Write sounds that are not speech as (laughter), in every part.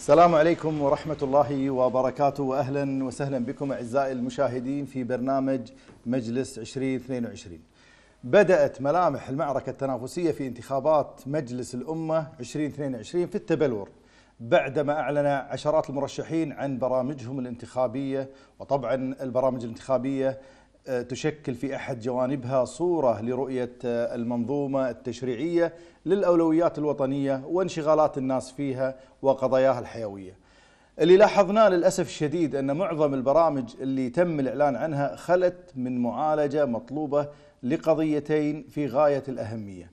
السلام عليكم ورحمة الله وبركاته وأهلا وسهلا بكم أعزائي المشاهدين في برنامج مجلس 2022 بدأت ملامح المعركة التنافسية في انتخابات مجلس الأمة 2022 في التبلور بعدما أعلن عشرات المرشحين عن برامجهم الانتخابية وطبعا البرامج الانتخابية تشكل في أحد جوانبها صورة لرؤية المنظومة التشريعية للأولويات الوطنية وانشغالات الناس فيها وقضاياها الحيوية اللي لاحظناه للأسف الشديد أن معظم البرامج اللي تم الإعلان عنها خلت من معالجة مطلوبة لقضيتين في غاية الأهمية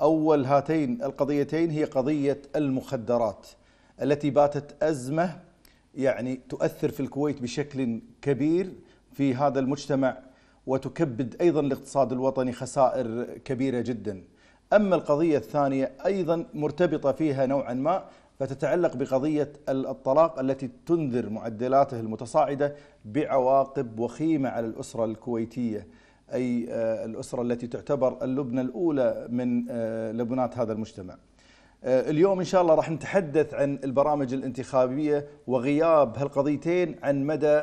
أول هاتين القضيتين هي قضية المخدرات التي باتت أزمة يعني تؤثر في الكويت بشكل كبير في هذا المجتمع وتكبد أيضا الاقتصاد الوطني خسائر كبيرة جدا أما القضية الثانية أيضا مرتبطة فيها نوعا ما فتتعلق بقضية الطلاق التي تنذر معدلاته المتصاعدة بعواقب وخيمة على الأسرة الكويتية أي آه، الأسرة التي تعتبر اللبنة الأولى من آه، لبنات هذا المجتمع آه، اليوم إن شاء الله راح نتحدث عن البرامج الانتخابية وغياب هالقضيتين عن مدى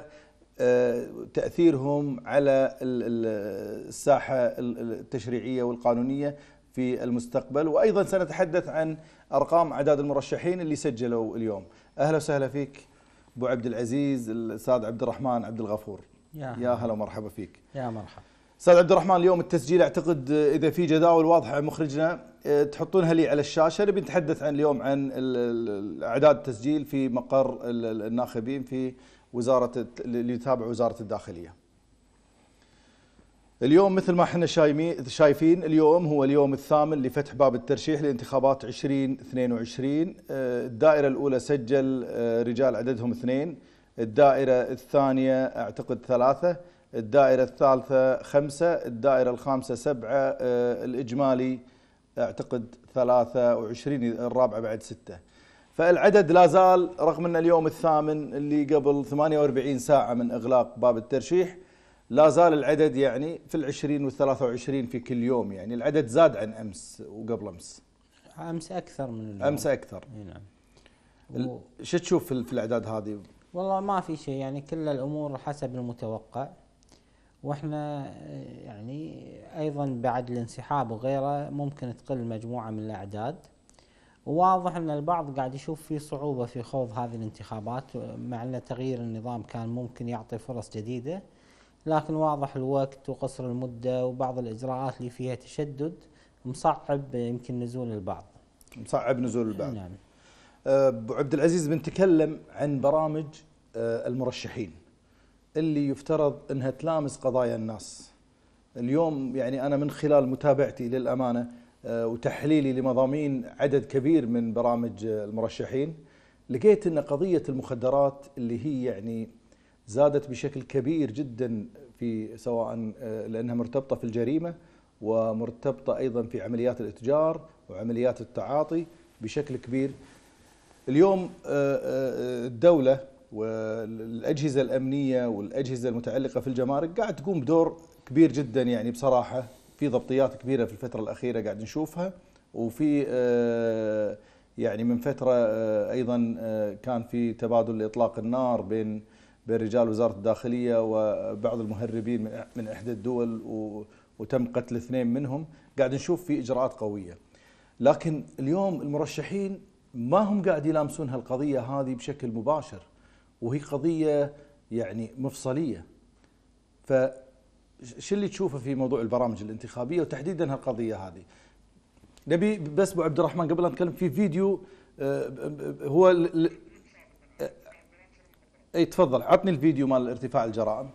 تاثيرهم على الساحه التشريعيه والقانونيه في المستقبل وايضا سنتحدث عن ارقام اعداد المرشحين اللي سجلوا اليوم اهلا وسهلا فيك ابو عبد العزيز الاستاذ عبد الرحمن عبد الغفور يا, يا هلا ومرحبا فيك يا مرحبا استاذ عبد الرحمن اليوم التسجيل اعتقد اذا في جداول واضحه مخرجنا آه، تحطونها لي على الشاشه نبي نتحدث عن اليوم عن اعداد التسجيل في مقر الناخبين في وزاره اللي يتابع وزاره الداخليه. اليوم مثل ما احنا شايفين اليوم هو اليوم الثامن لفتح باب الترشيح لانتخابات 2022 آه، الدائرة الأولى سجل آه، رجال عددهم اثنين الدائرة الثانية اعتقد ثلاثة الدائرة الثالثة خمسة الدائرة الخامسة سبعة آه، الإجمالي اعتقد 23 الرابعة بعد ستة فالعدد لا زال رغم ان اليوم الثامن اللي قبل 48 ساعه من اغلاق باب الترشيح لا زال العدد يعني في العشرين والثلاثة وعشرين في كل يوم يعني العدد زاد عن أمس وقبل أمس أمس أكثر من اليوم أمس أكثر نعم شو تشوف في الأعداد هذه؟ والله ما في شيء يعني كل الأمور حسب المتوقع واحنا يعني أيضا بعد الانسحاب وغيره ممكن تقل مجموعة من الأعداد واضح ان البعض قاعد يشوف في صعوبه في خوض هذه الانتخابات مع ان تغيير النظام كان ممكن يعطي فرص جديده لكن واضح الوقت وقصر المده وبعض الاجراءات اللي فيها تشدد مصعب يمكن نزول البعض. مصعب نزول البعض. نعم. أه، ابو عبد العزيز بنتكلم عن برامج أه، المرشحين اللي يفترض انها تلامس قضايا الناس. اليوم يعني انا من خلال متابعتي للامانه آه، وتحليلي لمضامين عدد كبير من برامج المرشحين لقيت ان قضيه المخدرات اللي هي يعني زادت بشكل كبير جدا في سواء آه، لانها مرتبطه في الجريمه ومرتبطه ايضا في عمليات الاتجار وعمليات التعاطي بشكل كبير. اليوم آه، الدوله والاجهزه الامنيه والاجهزه المتعلقه في الجمارك قاعد تقوم بدور كبير جدا يعني بصراحه في ضبطيات كبيره في الفتره الاخيره قاعد نشوفها وفي آه، يعني من فتره آه، ايضا آه، كان في تبادل لاطلاق النار بين بين رجال وزاره الداخليه وبعض المهربين من احدى الدول وتم قتل اثنين منهم قاعد نشوف في اجراءات قويه لكن اليوم المرشحين ما هم قاعد يلامسون هالقضيه هذه بشكل مباشر وهي قضيه يعني مفصليه ف شو اللي تشوفه في موضوع البرامج الانتخابيه وتحديدا هالقضيه هذه نبي بس ابو عبد الرحمن قبل ان نتكلم في فيديو آه، آه، هو آه، اي تفضل عطني الفيديو مال ارتفاع الجرائم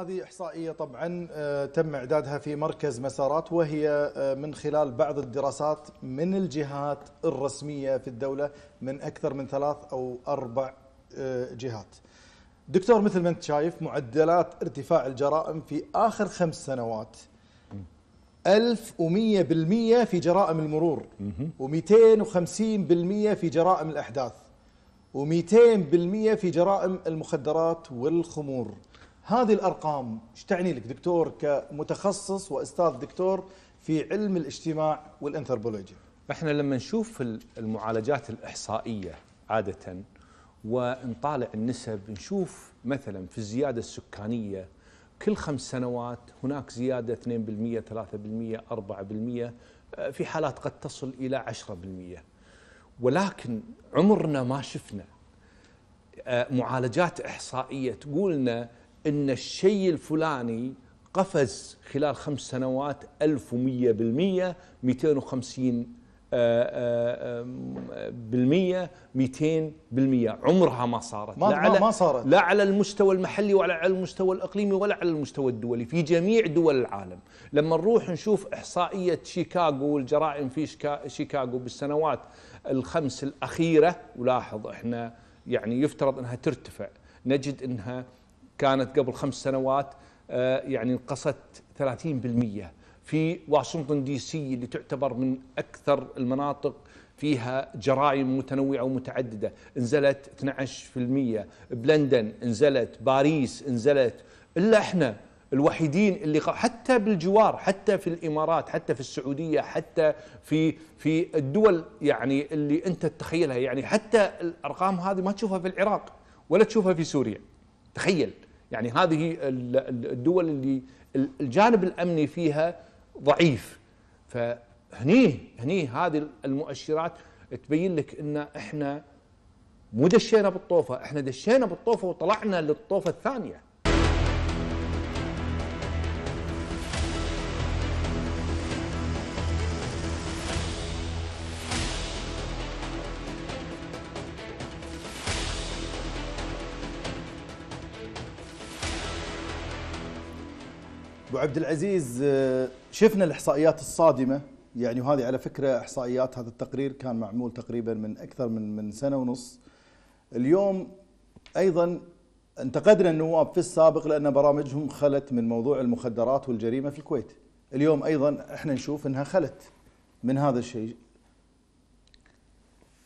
هذه إحصائية طبعا آه، تم إعدادها في مركز مسارات وهي آه، من خلال بعض الدراسات من الجهات الرسمية في الدولة من أكثر من ثلاث أو أربع آه، جهات دكتور مثل ما أنت شايف معدلات ارتفاع الجرائم في آخر خمس سنوات 1100% في جرائم المرور و250% في جرائم الأحداث و200% في جرائم المخدرات والخمور هذه الأرقام ايش تعني لك دكتور كمتخصص وأستاذ دكتور في علم الاجتماع والأنثروبولوجيا احنا لما نشوف المعالجات الإحصائية عادة ونطالع النسب نشوف مثلا في الزيادة السكانية كل خمس سنوات هناك زيادة 2% 3% 4% في حالات قد تصل إلى 10% ولكن عمرنا ما شفنا آه، معالجات إحصائية تقولنا ان الشيء الفلاني قفز خلال خمس سنوات 1100 250 بالمية 200 آه، آه، بالمية عمرها ما صارت ما لا, على ما صارت لا على المستوى المحلي ولا على المستوى الإقليمي ولا على المستوى الدولي في جميع دول العالم لما نروح نشوف إحصائية شيكاغو والجرائم في شيكاغو بالسنوات الخمس الأخيرة ولاحظ إحنا يعني يفترض أنها ترتفع نجد أنها كانت قبل خمس سنوات آه، يعني انقصت 30% في واشنطن دي سي اللي تعتبر من اكثر المناطق فيها جرائم متنوعة ومتعددة نزلت 12% بلندن نزلت باريس نزلت إلا إحنا الوحيدين اللي حتى بالجوار حتى في الامارات حتى في السعوديه حتى في في الدول يعني اللي انت تتخيلها يعني حتى الارقام هذه ما تشوفها في العراق ولا تشوفها في سوريا تخيل يعني هذه الدول اللي الجانب الامني فيها ضعيف فهني هني هذه المؤشرات تبين لك ان احنا مو دشينا بالطوفه احنا دشينا بالطوفه وطلعنا للطوفه الثانيه ابو عبد العزيز آه، شفنا الاحصائيات الصادمه يعني وهذه على فكره احصائيات هذا التقرير كان معمول تقريبا من اكثر من من سنه ونص اليوم ايضا انتقدنا النواب في السابق لان برامجهم خلت من موضوع المخدرات والجريمه في الكويت اليوم ايضا احنا نشوف انها خلت من هذا الشيء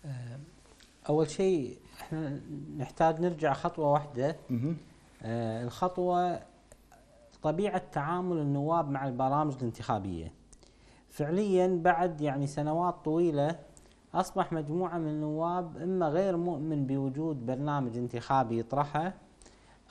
آه، اول شيء احنا نحتاج نرجع خطوه واحده آه، الخطوه طبيعة تعامل النواب مع البرامج الانتخابية فعليا بعد يعني سنوات طويلة أصبح مجموعة من النواب إما غير مؤمن بوجود برنامج انتخابي يطرحه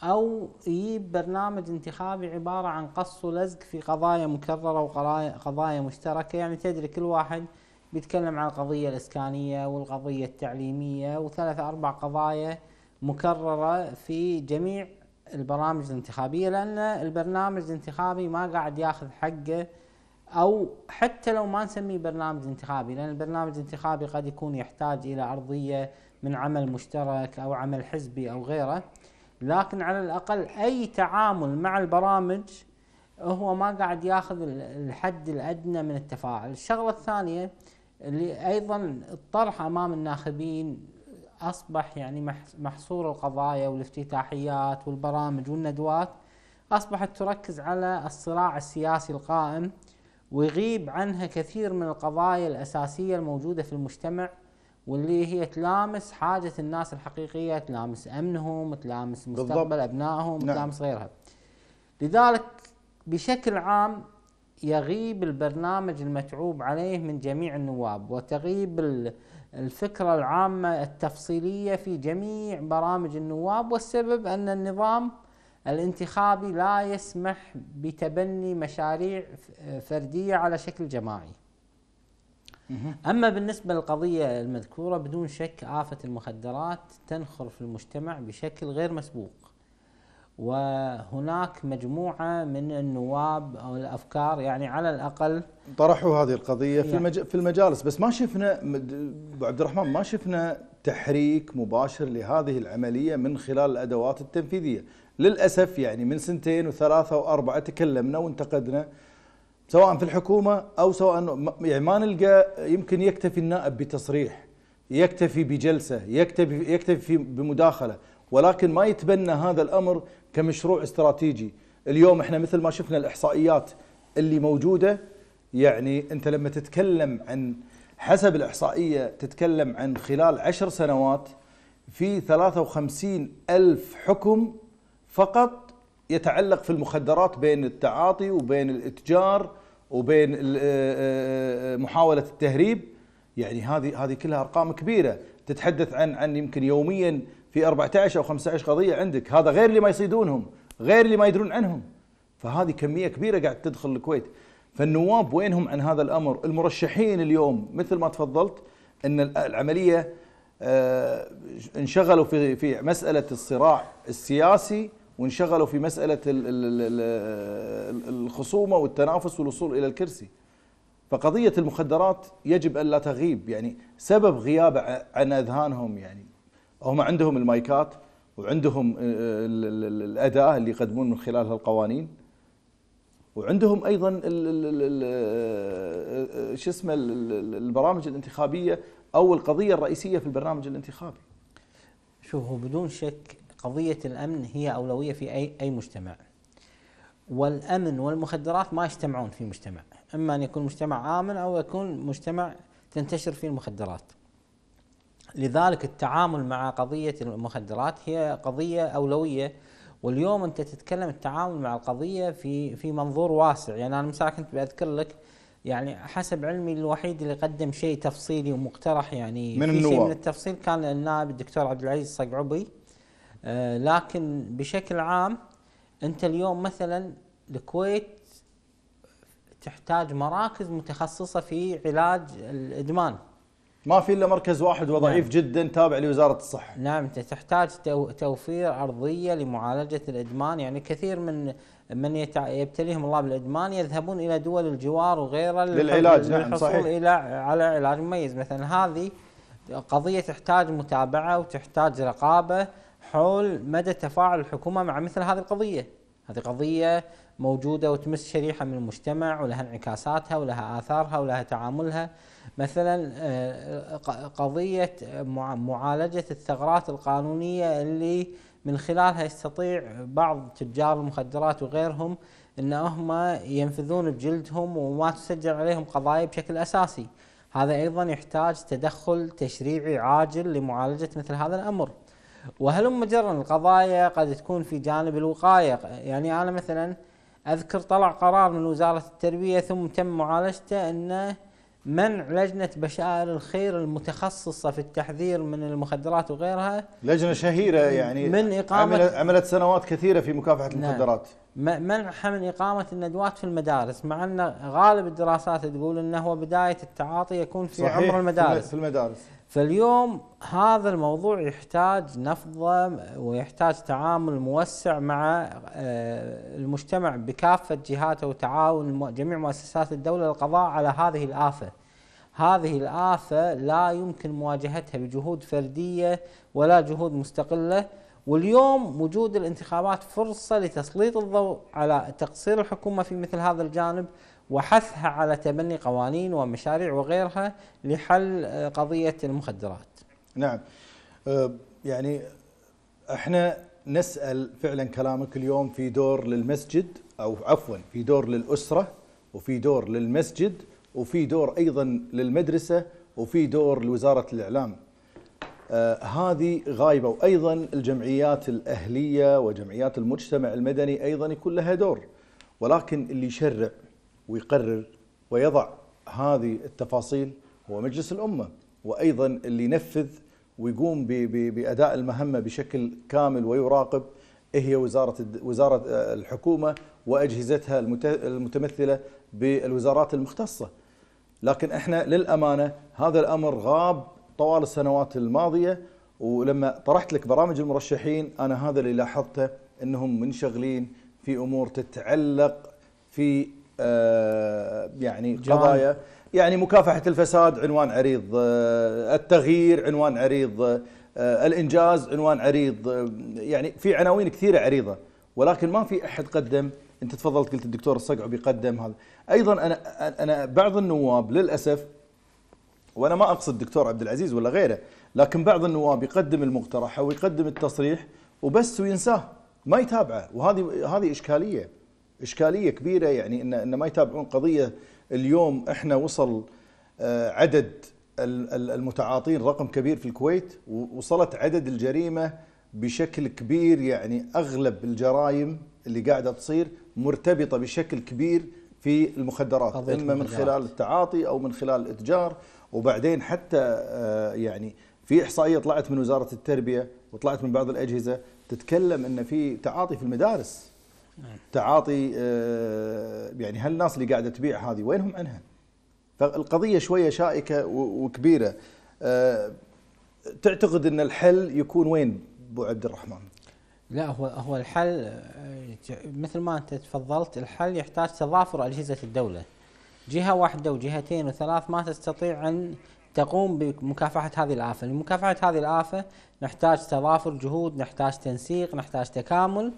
أو يجيب برنامج انتخابي عبارة عن قص ولزق في قضايا مكررة وقضايا مشتركة يعني تدري كل واحد بيتكلم عن القضية الإسكانية والقضية التعليمية وثلاث أربع قضايا مكررة في جميع البرامج الانتخابية لأن البرنامج الانتخابي ما قاعد ياخذ حقه أو حتى لو ما نسميه برنامج انتخابي لأن البرنامج الانتخابي قد يكون يحتاج إلى أرضية من عمل مشترك أو عمل حزبي أو غيره لكن على الأقل أي تعامل مع البرامج هو ما قاعد ياخذ الحد الأدنى من التفاعل الشغلة الثانية اللي أيضا الطرح أمام الناخبين أصبح يعني محصور القضايا والافتتاحيات والبرامج والندوات أصبحت تركز على الصراع السياسي القائم ويغيب عنها كثير من القضايا الأساسية الموجودة في المجتمع واللي هي تلامس حاجة الناس الحقيقية تلامس أمنهم تلامس مستقبل أبنائهم نعم. تلامس غيرها لذلك بشكل عام يغيب البرنامج المتعوب عليه من جميع النواب وتغيب الفكرة العامة التفصيلية في جميع برامج النواب والسبب أن النظام الانتخابي لا يسمح بتبني مشاريع فردية على شكل جماعي أما بالنسبة للقضية المذكورة بدون شك آفة المخدرات تنخر في المجتمع بشكل غير مسبوق وهناك مجموعة من النواب أو الأفكار يعني على الأقل طرحوا هذه القضية في, يعني في المجالس بس ما شفنا عبد الرحمن ما شفنا تحريك مباشر لهذه العملية من خلال الأدوات التنفيذية للأسف يعني من سنتين وثلاثة وأربعة تكلمنا وانتقدنا سواء في الحكومة أو سواء يعني ما نلقى يمكن يكتفي النائب بتصريح يكتفي بجلسة يكتفي, يكتفي بمداخلة ولكن ما يتبنى هذا الامر كمشروع استراتيجي اليوم احنا مثل ما شفنا الاحصائيات اللي موجوده يعني انت لما تتكلم عن حسب الاحصائيه تتكلم عن خلال عشر سنوات في 53 ألف حكم فقط يتعلق في المخدرات بين التعاطي وبين الاتجار وبين آه، آه، آه، محاوله التهريب يعني هذه هذه كلها ارقام كبيره تتحدث عن عن يمكن يوميا في 14 او 15 قضيه عندك هذا غير اللي ما يصيدونهم غير اللي ما يدرون عنهم فهذه كميه كبيره قاعد تدخل الكويت فالنواب وينهم عن هذا الامر المرشحين اليوم مثل ما تفضلت ان العمليه آه، انشغلوا في في مساله الصراع السياسي وانشغلوا في مساله الخصومه والتنافس والوصول الى الكرسي فقضيه المخدرات يجب ان لا تغيب يعني سبب غيابه عن اذهانهم يعني هم عندهم المايكات وعندهم الاداه اللي يقدمون من خلالها القوانين وعندهم ايضا شو اسمه البرامج الانتخابيه او القضيه الرئيسيه في البرنامج الانتخابي. شوفوا بدون شك قضيه الامن هي اولويه في اي اي مجتمع. والامن والمخدرات ما يجتمعون في مجتمع، اما ان يكون مجتمع امن او يكون مجتمع تنتشر فيه المخدرات. لذلك التعامل مع قضية المخدرات هي قضية أولوية واليوم أنت تتكلم التعامل مع القضية في في منظور واسع يعني أنا مساء كنت بأذكر لك يعني حسب علمي الوحيد اللي قدم شيء تفصيلي ومقترح يعني من في شيء من التفصيل كان النائب الدكتور عبد العزيز الصقعبي آه لكن بشكل عام انت اليوم مثلا الكويت تحتاج مراكز متخصصه في علاج الادمان ما في الا مركز واحد وضعيف نعم. جدا تابع لوزاره الصحه. نعم انت تحتاج توفير ارضيه لمعالجه الادمان يعني كثير من من يبتليهم الله بالادمان يذهبون الى دول الجوار وغيرها للعلاج نعم صحيح الى على علاج مميز مثلا هذه قضيه تحتاج متابعه وتحتاج رقابه حول مدى تفاعل الحكومه مع مثل هذه القضيه. هذه قضية موجودة وتمس شريحة من المجتمع ولها انعكاساتها ولها آثارها ولها تعاملها مثلا آه، قضية معالجة الثغرات القانونية اللي من خلالها يستطيع بعض تجار المخدرات وغيرهم ان هم ينفذون بجلدهم وما تسجل عليهم قضايا بشكل اساسي هذا ايضا يحتاج تدخل تشريعي عاجل لمعالجه مثل هذا الامر وهلم جرا القضايا قد تكون في جانب الوقاية يعني أنا مثلا أذكر طلع قرار من وزارة التربية ثم تم معالجته أنه منع لجنة بشائر الخير المتخصصة في التحذير من المخدرات وغيرها لجنة شهيرة يعني من إقامة عملت سنوات كثيرة في مكافحة نعم. المخدرات نعم منعها من إقامة الندوات في المدارس مع أن غالب الدراسات تقول أنه هو بداية التعاطي يكون في عمر المدارس في المدارس فاليوم هذا الموضوع يحتاج نفضة ويحتاج تعامل موسع مع آه، المجتمع بكافة جهاته وتعاون جميع مؤسسات الدولة للقضاء على هذه الآفة هذه الآفة لا يمكن مواجهتها بجهود فردية ولا جهود مستقلة واليوم وجود الانتخابات فرصة لتسليط الضوء على تقصير الحكومة في مثل هذا الجانب وحثها على تبني قوانين ومشاريع وغيرها لحل آه، قضية المخدرات نعم آه، يعني احنا نسأل فعلا كلامك اليوم في دور للمسجد أو عفوا في دور للأسرة وفي دور للمسجد وفي دور أيضا للمدرسة وفي دور لوزارة الإعلام آه هذه غايبة وأيضا الجمعيات الأهلية وجمعيات المجتمع المدني أيضا يكون لها دور ولكن اللي يشرع ويقرر ويضع هذه التفاصيل هو مجلس الامه وايضا اللي ينفذ ويقوم باداء المهمه بشكل كامل ويراقب هي وزاره وزاره آه، الحكومه واجهزتها المتمثله بالوزارات المختصه. لكن احنا للامانه هذا الامر غاب طوال السنوات الماضيه ولما طرحت لك برامج المرشحين انا هذا اللي لاحظته انهم منشغلين في امور تتعلق في آه، يعني قضايا يعني مكافحة الفساد عنوان عريض آه، التغيير عنوان عريض آه، الإنجاز عنوان عريض يعني في عناوين كثيرة عريضة ولكن ما في أحد قدم أنت تفضلت قلت الدكتور الصقع بيقدم هذا أيضا أنا, أنا بعض النواب للأسف وأنا ما أقصد دكتور عبد العزيز ولا غيره لكن بعض النواب يقدم المقترح أو يقدم التصريح وبس وينساه ما يتابعه وهذه هذه إشكالية اشكاليه كبيره يعني ان ان ما يتابعون قضيه اليوم احنا وصل آه، عدد المتعاطين رقم كبير في الكويت وصلت عدد الجريمه بشكل كبير يعني اغلب الجرائم اللي قاعده تصير مرتبطه بشكل كبير في المخدرات اما من خلال التعاطي او من خلال الاتجار وبعدين حتى آه، يعني في احصائيه طلعت من وزاره التربيه وطلعت من بعض الاجهزه تتكلم ان في تعاطي في المدارس تعاطي آه، يعني هالناس اللي قاعده تبيع هذه وينهم عنها؟ فالقضيه شويه شائكه وكبيره آه، تعتقد ان الحل يكون وين ابو عبد الرحمن؟ لا هو هو الحل آه، مثل ما انت تفضلت الحل يحتاج تضافر اجهزه الدوله. جهه واحده وجهتين وثلاث ما تستطيع ان تقوم بمكافحه هذه الافه، لمكافحه هذه الافه نحتاج تضافر جهود، نحتاج تنسيق، نحتاج تكامل.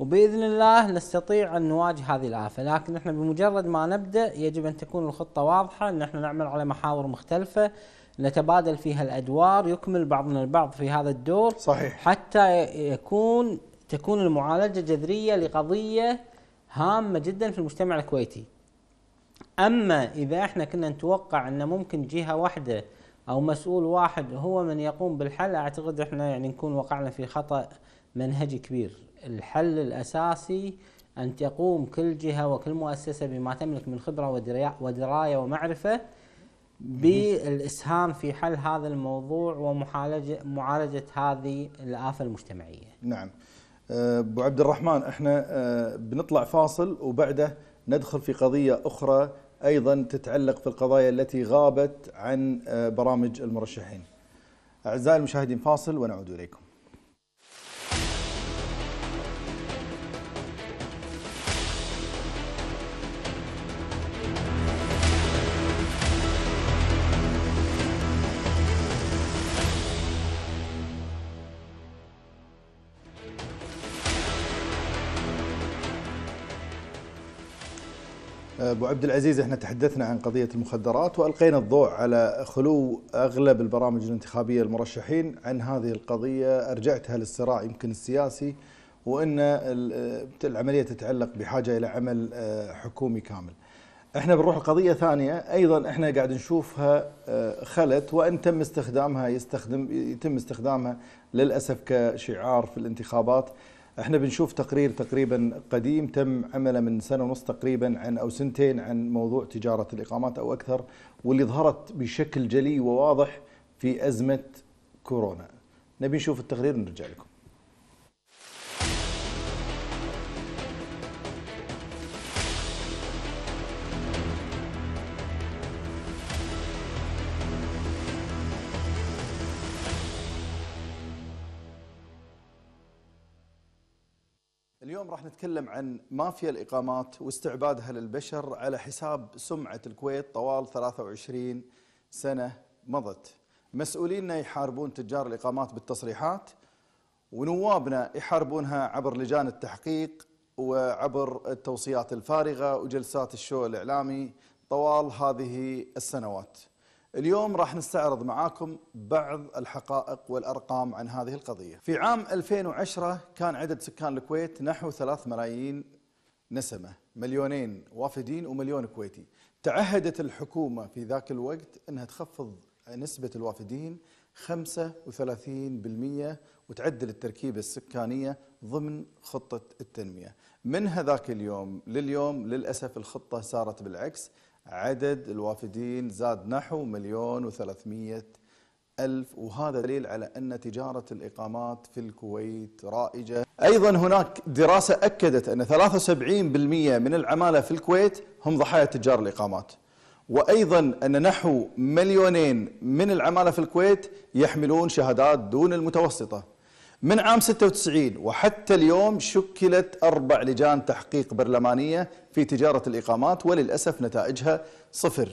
وباذن الله نستطيع ان نواجه هذه الافه، لكن احنا بمجرد ما نبدا يجب ان تكون الخطه واضحه ان احنا نعمل على محاور مختلفه نتبادل فيها الادوار، يكمل بعضنا البعض في هذا الدور صحيح حتى يكون تكون المعالجه جذريه لقضيه هامه جدا في المجتمع الكويتي. اما اذا احنا كنا نتوقع ان ممكن جهه واحده او مسؤول واحد هو من يقوم بالحل اعتقد احنا يعني نكون وقعنا في خطا منهجي كبير الحل الأساسي أن تقوم كل جهة وكل مؤسسة بما تملك من خبرة ودراية ومعرفة بالإسهام في حل هذا الموضوع ومعالجة معالجة هذه الآفة المجتمعية نعم أه، أبو عبد الرحمن احنا أه، بنطلع فاصل وبعده ندخل في قضية أخرى أيضا تتعلق في القضايا التي غابت عن أه، برامج المرشحين أعزائي المشاهدين فاصل ونعود إليكم ابو عبد العزيز احنا تحدثنا عن قضيه المخدرات والقينا الضوء على خلو اغلب البرامج الانتخابيه المرشحين عن هذه القضيه ارجعتها للصراع يمكن السياسي وان آه، العمليه تتعلق بحاجه الى عمل آه، حكومي كامل. احنا بنروح لقضيه ثانيه ايضا احنا قاعد نشوفها آه، خلت وان تم استخدامها يستخدم يتم استخدامها للاسف كشعار في الانتخابات احنا بنشوف تقرير تقريبا قديم تم عمله من سنه ونص تقريبا عن او سنتين عن موضوع تجاره الاقامات او اكثر واللي ظهرت بشكل جلي وواضح في ازمه كورونا نبي نشوف التقرير نرجع لكم راح نتكلم عن مافيا الإقامات واستعبادها للبشر على حساب سمعة الكويت طوال 23 سنة مضت مسؤولينا يحاربون تجار الإقامات بالتصريحات ونوابنا يحاربونها عبر لجان التحقيق وعبر التوصيات الفارغة وجلسات الشو الإعلامي طوال هذه السنوات اليوم راح نستعرض معاكم بعض الحقائق والأرقام عن هذه القضية في عام 2010 كان عدد سكان الكويت نحو 3 ملايين نسمة مليونين وافدين ومليون كويتي تعهدت الحكومة في ذاك الوقت أنها تخفض نسبة الوافدين 35% وتعدل التركيبة السكانية ضمن خطة التنمية من هذاك اليوم لليوم للأسف الخطة سارت بالعكس عدد الوافدين زاد نحو مليون وثلاثمية ألف وهذا دليل على أن تجارة الإقامات في الكويت رائجة أيضا هناك دراسة أكدت أن 73% من العمالة في الكويت هم ضحايا تجار الإقامات وأيضا أن نحو مليونين من العمالة في الكويت يحملون شهادات دون المتوسطة من عام 96 وحتى اليوم شكلت أربع لجان تحقيق برلمانية في تجارة الإقامات وللأسف نتائجها صفر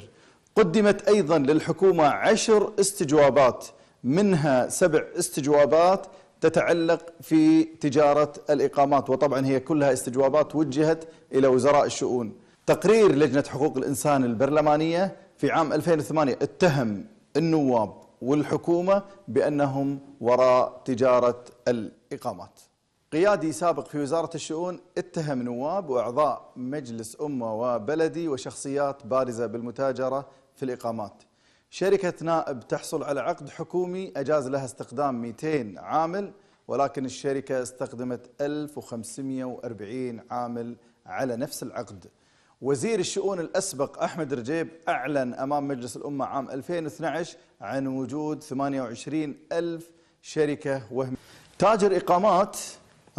قدمت أيضا للحكومة عشر استجوابات منها سبع استجوابات تتعلق في تجارة الإقامات وطبعا هي كلها استجوابات وجهت إلى وزراء الشؤون تقرير لجنة حقوق الإنسان البرلمانية في عام 2008 اتهم النواب والحكومة بأنهم وراء تجارة الإقامات قيادي سابق في وزارة الشؤون اتهم نواب وأعضاء مجلس أمة وبلدي وشخصيات بارزة بالمتاجرة في الإقامات شركة نائب تحصل على عقد حكومي أجاز لها استخدام 200 عامل ولكن الشركة استخدمت 1540 عامل على نفس العقد وزير الشؤون الأسبق أحمد رجيب أعلن أمام مجلس الأمة عام 2012 عن وجود 28 ألف شركة وهمية تاجر إقامات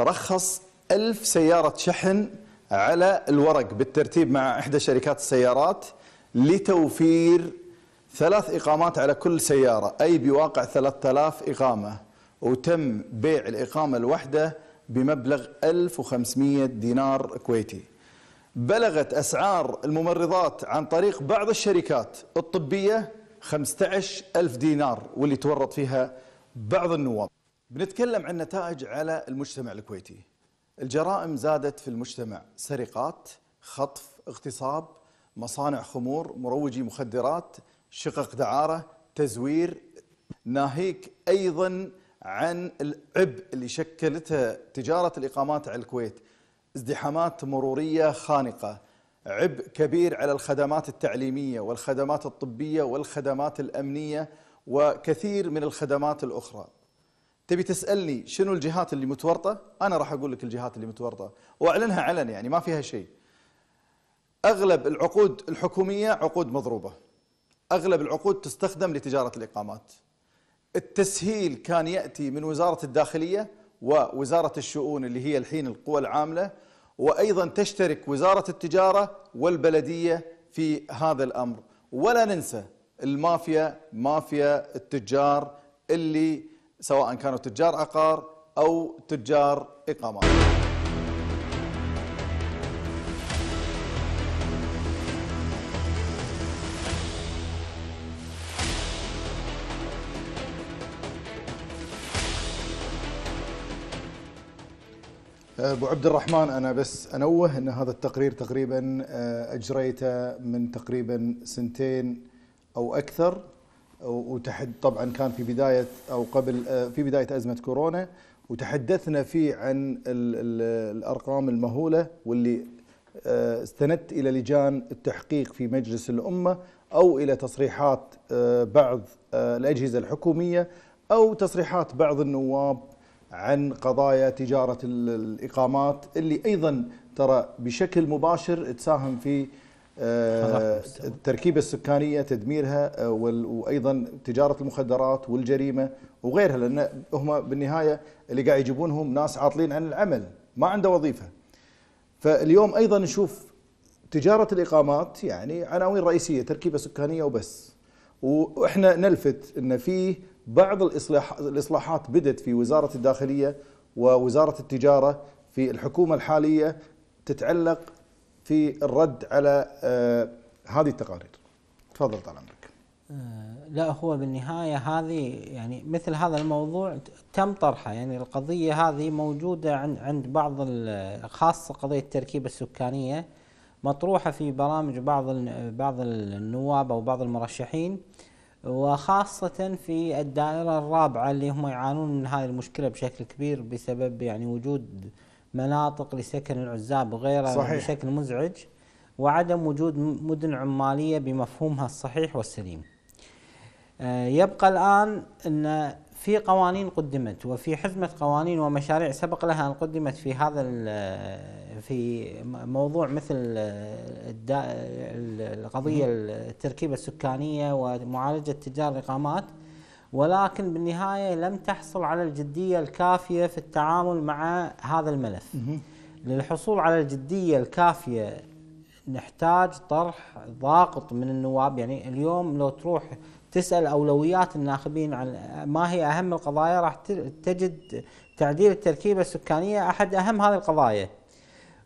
رخص ألف سيارة شحن على الورق بالترتيب مع إحدى شركات السيارات لتوفير ثلاث إقامات على كل سيارة أي بواقع 3000 إقامة وتم بيع الإقامة الواحدة بمبلغ 1500 دينار كويتي بلغت أسعار الممرضات عن طريق بعض الشركات الطبية 15 ألف دينار واللي تورط فيها بعض النواب بنتكلم عن نتائج على المجتمع الكويتي الجرائم زادت في المجتمع سرقات خطف اغتصاب مصانع خمور مروجي مخدرات شقق دعارة تزوير ناهيك أيضا عن العبء اللي شكلته تجارة الإقامات على الكويت ازدحامات مرورية خانقة عبء كبير على الخدمات التعليمية والخدمات الطبية والخدمات الأمنية وكثير من الخدمات الأخرى تبي تسألني شنو الجهات اللي متورطة أنا راح أقول لك الجهات اللي متورطة وأعلنها علن يعني ما فيها شيء أغلب العقود الحكومية عقود مضروبة أغلب العقود تستخدم لتجارة الإقامات التسهيل كان يأتي من وزارة الداخلية ووزارة الشؤون اللي هي الحين القوى العاملة وأيضا تشترك وزارة التجارة والبلدية في هذا الأمر ولا ننسى المافيا مافيا التجار اللي سواء كانوا تجار عقار أو تجار إقامات ابو عبد الرحمن انا بس انوه ان هذا التقرير تقريبا آه، اجريته من تقريبا سنتين او اكثر وتحد طبعا كان في بدايه او قبل آه، في بدايه ازمه كورونا وتحدثنا فيه عن الارقام المهوله واللي آه، استندت الى لجان التحقيق في مجلس الامه او الى تصريحات بعض الاجهزه الحكوميه او تصريحات بعض النواب عن قضايا تجارة الإقامات اللي أيضا ترى بشكل مباشر تساهم في آه، التركيبة السكانية تدميرها آه، وأيضا تجارة المخدرات والجريمة وغيرها لأن هم بالنهاية اللي قاعد يجيبونهم ناس عاطلين عن العمل ما عنده وظيفة فاليوم أيضا نشوف تجارة الإقامات يعني عناوين رئيسية تركيبة سكانية وبس وإحنا نلفت أن فيه بعض الإصلاح الإصلاحات بدت في وزارة الداخلية ووزارة التجارة في الحكومة الحالية تتعلق في الرد على آه، هذه التقارير تفضل طال عمرك آه، لا هو بالنهاية هذه يعني مثل هذا الموضوع تم طرحه يعني القضية هذه موجودة عند بعض خاصة قضية التركيبة السكانية مطروحة في برامج بعض بعض النواب أو بعض المرشحين وخاصة في الدائرة الرابعة اللي هم يعانون من هذه المشكلة بشكل كبير بسبب يعني وجود مناطق لسكن العزاب وغيرها صحيح. بشكل مزعج وعدم وجود مدن عمالية بمفهومها الصحيح والسليم آه، يبقى الآن أن في قوانين قدمت وفي حزمة قوانين ومشاريع سبق لها أن قدمت في هذا في موضوع مثل القضية التركيبة السكانية ومعالجة تجار الإقامات ولكن بالنهاية لم تحصل على الجدية الكافية في التعامل مع هذا الملف للحصول على الجدية الكافية نحتاج طرح ضاغط من النواب يعني اليوم لو تروح تسال اولويات الناخبين عن ما هي اهم القضايا راح تجد تعديل التركيبه السكانيه احد اهم هذه القضايا.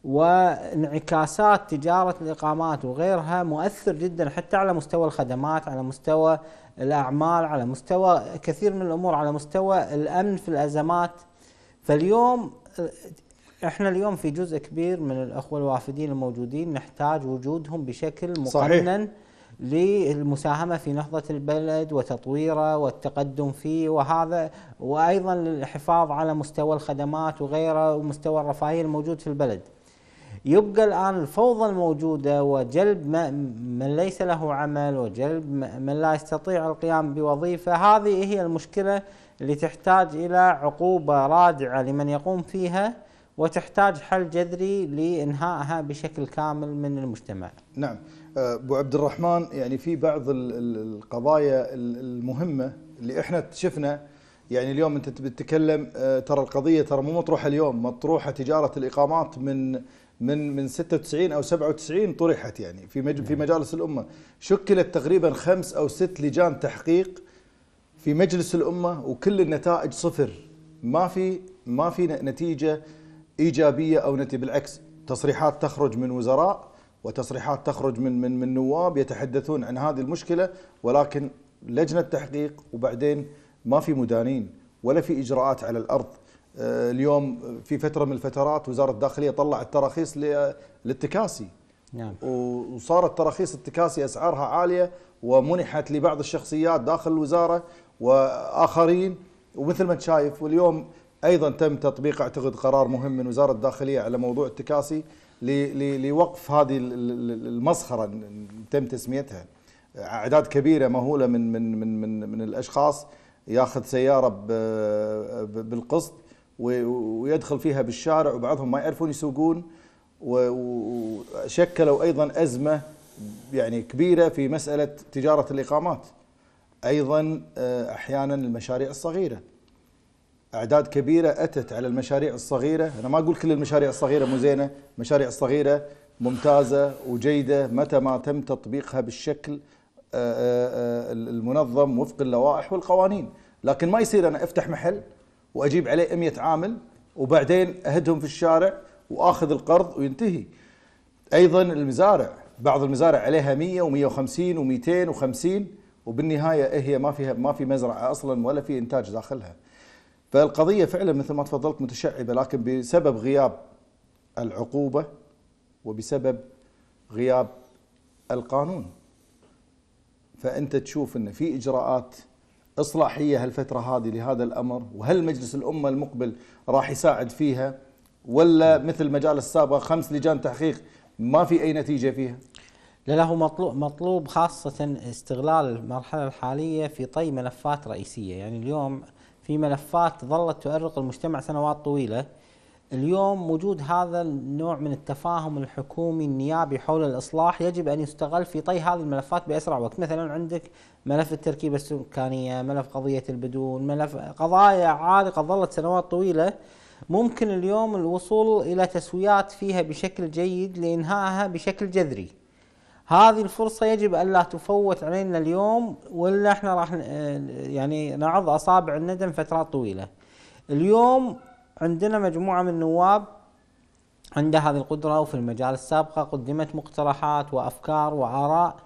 وانعكاسات تجاره الاقامات وغيرها مؤثر جدا حتى على مستوى الخدمات، على مستوى الاعمال، على مستوى كثير من الامور، على مستوى الامن في الازمات. فاليوم احنا اليوم في جزء كبير من الاخوه الوافدين الموجودين نحتاج وجودهم بشكل مقنن صحيح. للمساهمة في نهضة البلد وتطويره والتقدم فيه وهذا وأيضا للحفاظ على مستوى الخدمات وغيره ومستوى الرفاهية الموجود في البلد يبقى الآن الفوضى الموجودة وجلب من ليس له عمل وجلب من لا يستطيع القيام بوظيفة هذه هي المشكلة اللي تحتاج إلى عقوبة رادعة لمن يقوم فيها وتحتاج حل جذري لإنهائها بشكل كامل من المجتمع نعم أه، ابو عبد الرحمن يعني في بعض القضايا المهمه اللي احنا شفنا يعني اليوم انت بتتكلم أه، ترى القضيه ترى مو مطروحه اليوم مطروحه تجاره الاقامات من من من 96 او 97 طرحت يعني في في نعم. مجالس الامه شكلت تقريبا خمس او ست لجان تحقيق في مجلس الامه وكل النتائج صفر ما في ما في نتيجه ايجابيه او نتيجه بالعكس تصريحات تخرج من وزراء وتصريحات تخرج من من من نواب يتحدثون عن هذه المشكله ولكن لجنه تحقيق وبعدين ما في مدانين ولا في اجراءات على الارض آه، اليوم في فتره من الفترات وزاره الداخليه طلعت تراخيص للتكاسي نعم وصارت تراخيص التكاسي اسعارها عاليه ومنحت لبعض الشخصيات داخل الوزاره واخرين ومثل ما انت شايف واليوم ايضا تم تطبيق اعتقد قرار مهم من وزاره الداخليه على موضوع التكاسي لوقف هذه المسخره تم تسميتها اعداد كبيره مهوله من من من من, من الاشخاص ياخذ سياره بالقسط ويدخل فيها بالشارع وبعضهم ما يعرفون يسوقون وشكلوا ايضا ازمه يعني كبيره في مساله تجاره الاقامات ايضا آه، احيانا المشاريع الصغيره اعداد كبيره اتت على المشاريع الصغيره انا ما اقول كل المشاريع الصغيره مو زينه المشاريع الصغيره ممتازه وجيده متى ما تم تطبيقها بالشكل آه، آه، آه، المنظم وفق اللوائح والقوانين لكن ما يصير انا افتح محل واجيب عليه 100 عامل وبعدين اهدهم في الشارع واخذ القرض وينتهي ايضا المزارع بعض المزارع عليها 100 و150 و250 وبالنهايه هي ما فيها ما في مزرعه اصلا ولا في انتاج داخلها فالقضية فعلا مثل ما تفضلت متشعبة لكن بسبب غياب العقوبة وبسبب غياب القانون فأنت تشوف أن في إجراءات إصلاحية هالفترة هذه لهذا الأمر وهل مجلس الأمة المقبل راح يساعد فيها ولا مثل مجال السابقة خمس لجان تحقيق ما في أي نتيجة فيها لا لا هو مطلوب مطلوب خاصة استغلال المرحلة الحالية في طي ملفات رئيسية يعني اليوم في ملفات ظلت تؤرق المجتمع سنوات طويله اليوم وجود هذا النوع من التفاهم الحكومي النيابي حول الاصلاح يجب ان يستغل في طي هذه الملفات باسرع وقت، مثلا عندك ملف التركيبه السكانيه، ملف قضيه البدون، ملف قضايا عالقه ظلت سنوات طويله ممكن اليوم الوصول الى تسويات فيها بشكل جيد لانهائها بشكل جذري. هذه الفرصة يجب أن لا تفوت علينا اليوم ولا احنا راح يعني نعض أصابع الندم فترات طويلة اليوم عندنا مجموعة من النواب عنده هذه القدرة وفي المجال السابقة قدمت مقترحات وأفكار وآراء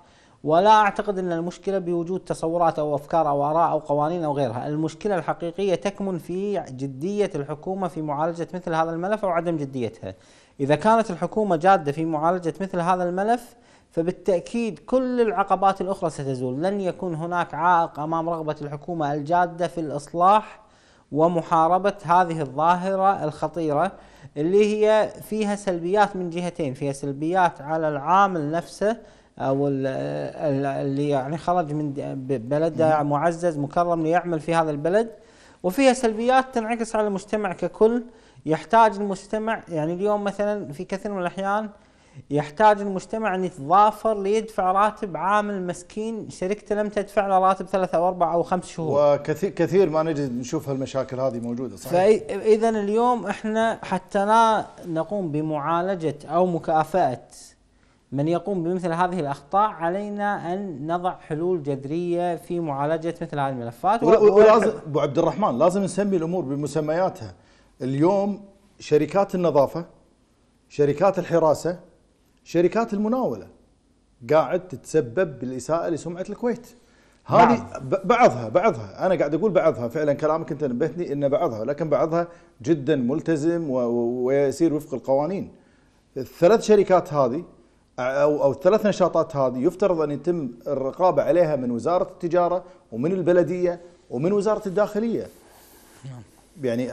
ولا أعتقد أن المشكلة بوجود تصورات أو أفكار أو آراء أو قوانين أو غيرها المشكلة الحقيقية تكمن في جدية الحكومة في معالجة مثل هذا الملف أو عدم جديتها إذا كانت الحكومة جادة في معالجة مثل هذا الملف فبالتأكيد كل العقبات الأخرى ستزول لن يكون هناك عائق أمام رغبة الحكومة الجادة في الإصلاح ومحاربة هذه الظاهرة الخطيرة اللي هي فيها سلبيات من جهتين فيها سلبيات على العامل نفسه او اللي يعني خرج من بلده معزز مكرم ليعمل في هذا البلد وفيها سلبيات تنعكس على المجتمع ككل يحتاج المجتمع يعني اليوم مثلا في كثير من الاحيان يحتاج المجتمع أن يتظافر ليدفع راتب عامل مسكين شركته لم تدفع له راتب ثلاثة أو أربعة أو خمس شهور وكثير كثير ما نجد نشوف هالمشاكل هذه موجودة صحيح فإذا اليوم إحنا حتى لا نقوم بمعالجة أو مكافأة من يقوم بمثل هذه الاخطاء علينا ان نضع حلول جذريه في معالجه مثل هذه الملفات ولازم ابو عبد الرحمن لازم نسمي الامور بمسمياتها اليوم شركات النظافه شركات الحراسه شركات المناوله قاعد تتسبب بالاساءه لسمعه الكويت هذه نعم. بعضها بعضها انا قاعد اقول بعضها فعلا كلامك انت نبهتني ان بعضها لكن بعضها جدا ملتزم ويسير وفق القوانين الثلاث شركات هذه او او الثلاث نشاطات هذه يفترض ان يتم الرقابه عليها من وزاره التجاره ومن البلديه ومن وزاره الداخليه نعم. يعني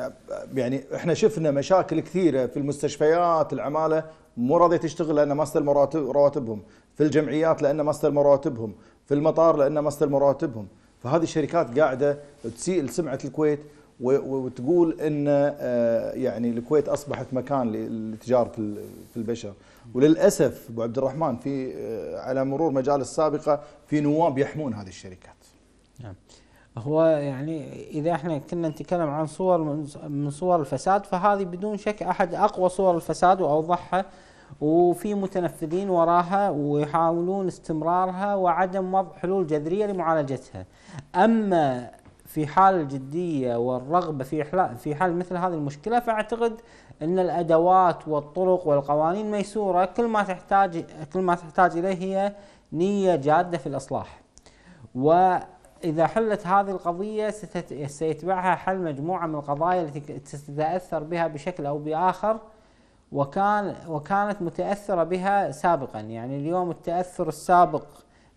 يعني احنا شفنا مشاكل كثيره في المستشفيات العماله مو راضيه تشتغل لان ما استلموا رواتبهم في الجمعيات لان ما استلموا رواتبهم في المطار لان ما استلموا رواتبهم فهذه الشركات قاعده تسيء لسمعه الكويت وتقول ان آه، يعني الكويت اصبحت مكان للتجاره في البشر وللاسف ابو عبد الرحمن في آه، على مرور مجالس سابقه في نواب يحمون هذه الشركات نعم هو يعني اذا احنا كنا نتكلم عن صور من صور الفساد فهذه بدون شك احد اقوى صور الفساد واوضحها وفي متنفذين وراها ويحاولون استمرارها وعدم وضع حلول جذريه لمعالجتها. اما في حال الجديه والرغبه في في حل مثل هذه المشكله فاعتقد ان الادوات والطرق والقوانين ميسوره كل ما تحتاج كل ما تحتاج اليه هي نيه جاده في الاصلاح. و إذا حلت هذه القضية سيتبعها حل مجموعة من القضايا التي ستتأثر بها بشكل أو بآخر وكان وكانت متأثرة بها سابقا يعني اليوم التأثر السابق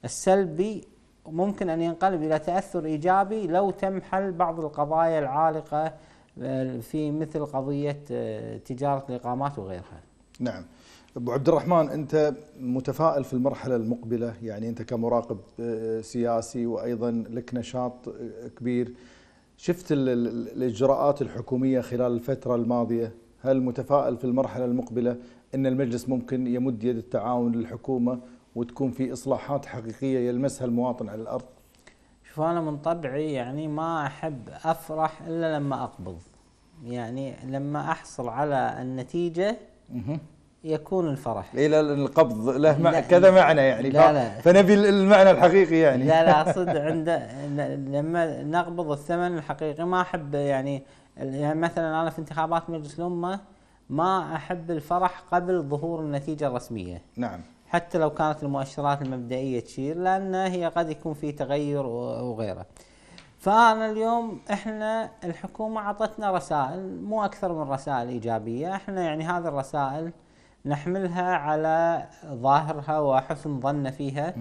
السلبي ممكن أن ينقلب إلى تأثر إيجابي لو تم حل بعض القضايا العالقة آه، في مثل قضية آه، تجارة الإقامات وغيرها نعم ابو عبد الرحمن انت متفائل في المرحله المقبله يعني انت كمراقب آه، سياسي وايضا لك نشاط آه، كبير شفت الاجراءات الحكوميه خلال الفتره الماضيه هل متفائل في المرحله المقبله ان المجلس ممكن يمد يد التعاون للحكومه وتكون في اصلاحات حقيقيه يلمسها المواطن على الارض شوف انا من طبعي يعني ما احب افرح الا لما اقبض يعني لما احصل على النتيجه يكون الفرح الى القبض له كذا معنى يعني لا لا فنبي المعنى الحقيقي يعني لا لا (laughs) اقصد عند لما نقبض الثمن الحقيقي ما احب يعني يعني مثلا انا في انتخابات مجلس الامه ما احب الفرح قبل ظهور النتيجه الرسميه نعم حتى لو كانت المؤشرات المبدئيه تشير لان هي قد يكون في تغير وغيره فانا اليوم احنا الحكومه اعطتنا رسائل مو اكثر من رسائل ايجابيه احنا يعني هذه الرسائل نحملها على ظاهرها وحسن ظن فيها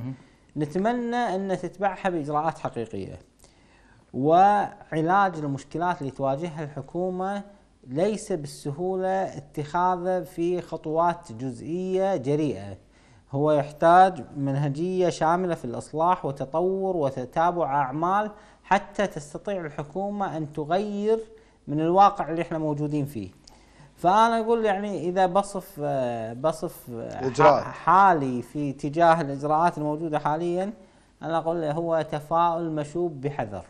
نتمنى أن تتبعها بإجراءات حقيقية وعلاج المشكلات اللي تواجهها الحكومة ليس بالسهولة اتخاذه في خطوات جزئية جريئة هو يحتاج منهجية شاملة في الإصلاح وتطور وتتابع أعمال حتى تستطيع الحكومة أن تغير من الواقع اللي احنا موجودين فيه فانا اقول يعني اذا بصف آه، بصف آه، حالي في تجاه الاجراءات الموجوده حاليا انا اقول هو تفاؤل مشوب بحذر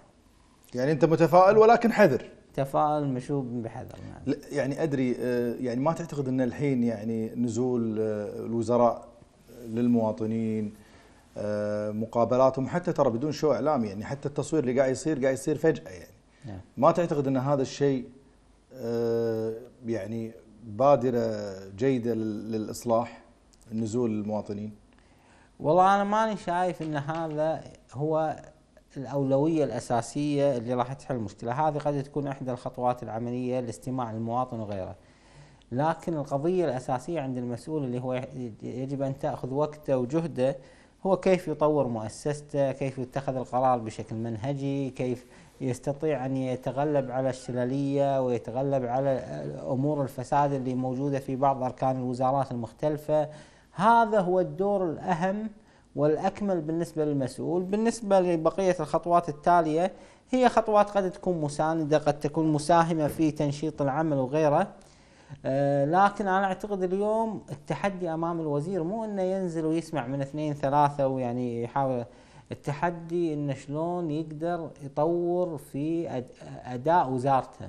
يعني انت متفائل ولكن حذر تفاؤل مشوب بحذر نعم. يعني ادري آه، يعني ما تعتقد ان الحين يعني نزول الوزراء للمواطنين مقابلاتهم حتى ترى بدون شو اعلامي يعني حتى التصوير اللي قاعد يصير قاعد يصير فجاه يعني نعم. ما تعتقد ان هذا الشيء آه، يعني بادره جيده للاصلاح نزول المواطنين؟ والله انا ماني شايف ان هذا هو الاولويه الاساسيه اللي راح تحل المشكله، هذه قد تكون احدى الخطوات العمليه لاستماع المواطن وغيره. لكن القضيه الاساسيه عند المسؤول اللي هو يجب ان تاخذ وقته وجهده هو كيف يطور مؤسسته، كيف يتخذ القرار بشكل منهجي، كيف يستطيع أن يتغلب على الشللية ويتغلب على أمور الفساد اللي موجودة في بعض أركان الوزارات المختلفة هذا هو الدور الأهم والأكمل بالنسبة للمسؤول بالنسبة لبقية الخطوات التالية هي خطوات قد تكون مساندة قد تكون مساهمة في تنشيط العمل وغيره آه، لكن انا اعتقد اليوم التحدي امام الوزير مو انه ينزل ويسمع من اثنين ثلاثه ويعني يحاول التحدي انه شلون يقدر يطور في اداء وزارته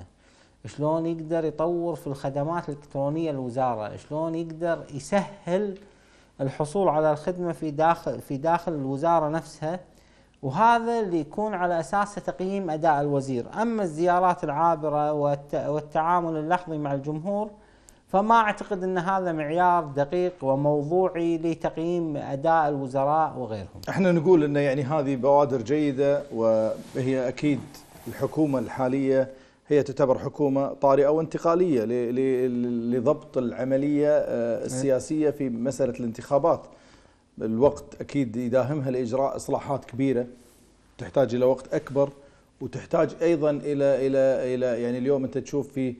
شلون يقدر يطور في الخدمات الالكترونيه للوزاره شلون يقدر يسهل الحصول على الخدمه في داخل في داخل الوزاره نفسها وهذا اللي يكون على اساسه تقييم اداء الوزير اما الزيارات العابره والتعامل اللحظي مع الجمهور فما اعتقد ان هذا معيار دقيق وموضوعي لتقييم اداء الوزراء وغيرهم. احنا نقول ان يعني هذه بوادر جيده وهي اكيد الحكومه الحاليه هي تعتبر حكومه طارئه وانتقاليه لضبط العمليه آه، إيه. السياسيه في مساله الانتخابات. الوقت اكيد يداهمها لاجراء اصلاحات كبيره تحتاج الى وقت اكبر وتحتاج ايضا الى الى الى يعني اليوم انت تشوف في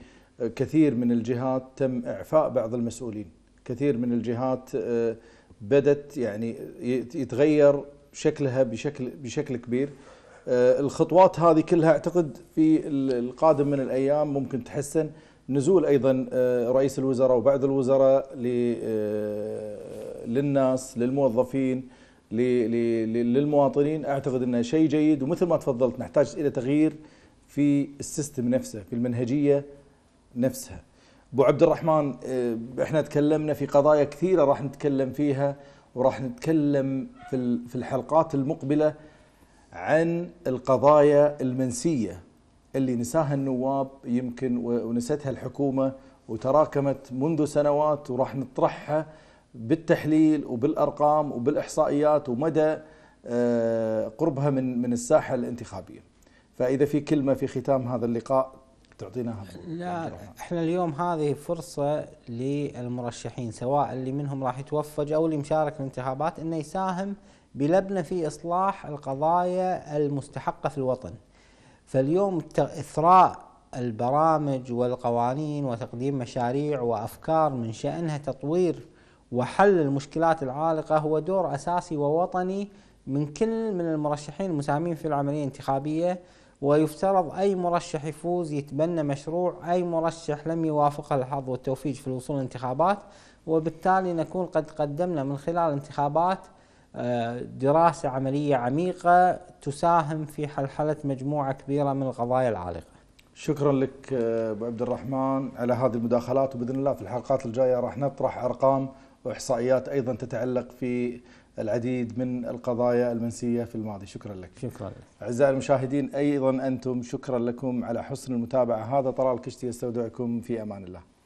كثير من الجهات تم إعفاء بعض المسؤولين كثير من الجهات آه، بدت يعني يتغير شكلها بشكل بشكل كبير آه، الخطوات هذه كلها اعتقد في القادم من الايام ممكن تحسن نزول ايضا آه، رئيس الوزراء وبعض الوزراء للناس للموظفين للمواطنين اعتقد انه شيء جيد ومثل ما تفضلت نحتاج الى تغيير في السيستم نفسه في المنهجيه نفسها ابو عبد الرحمن آه، احنا تكلمنا في قضايا كثيره راح نتكلم فيها وراح نتكلم في في الحلقات المقبله عن القضايا المنسيه اللي نساها النواب يمكن ونستها الحكومه وتراكمت منذ سنوات وراح نطرحها بالتحليل وبالارقام وبالاحصائيات ومدى آه، قربها من من الساحه الانتخابيه. فاذا في كلمه في ختام هذا اللقاء تعطيناها لا احنا اليوم هذه فرصه للمرشحين سواء اللي منهم راح يتوفج او اللي مشارك في الانتخابات انه يساهم بلبنه في اصلاح القضايا المستحقه في الوطن. فاليوم اثراء البرامج والقوانين وتقديم مشاريع وافكار من شانها تطوير وحل المشكلات العالقه هو دور اساسي ووطني من كل من المرشحين المساهمين في العمليه الانتخابيه ويفترض أي مرشح يفوز يتبنى مشروع أي مرشح لم يوافقه الحظ والتوفيق في الوصول للانتخابات وبالتالي نكون قد قدمنا من خلال الانتخابات آه، دراسة عملية عميقة تساهم في حلحلة مجموعة كبيرة من القضايا العالقة شكرا لك آه، ابو عبد الرحمن على هذه المداخلات وباذن الله في الحلقات الجايه راح نطرح ارقام واحصائيات ايضا تتعلق في العديد من القضايا المنسية في الماضي شكرا لك شكرا لك أعزائي المشاهدين أيضا أنتم شكرا لكم على حسن المتابعة هذا طلال كشتي يستودعكم في أمان الله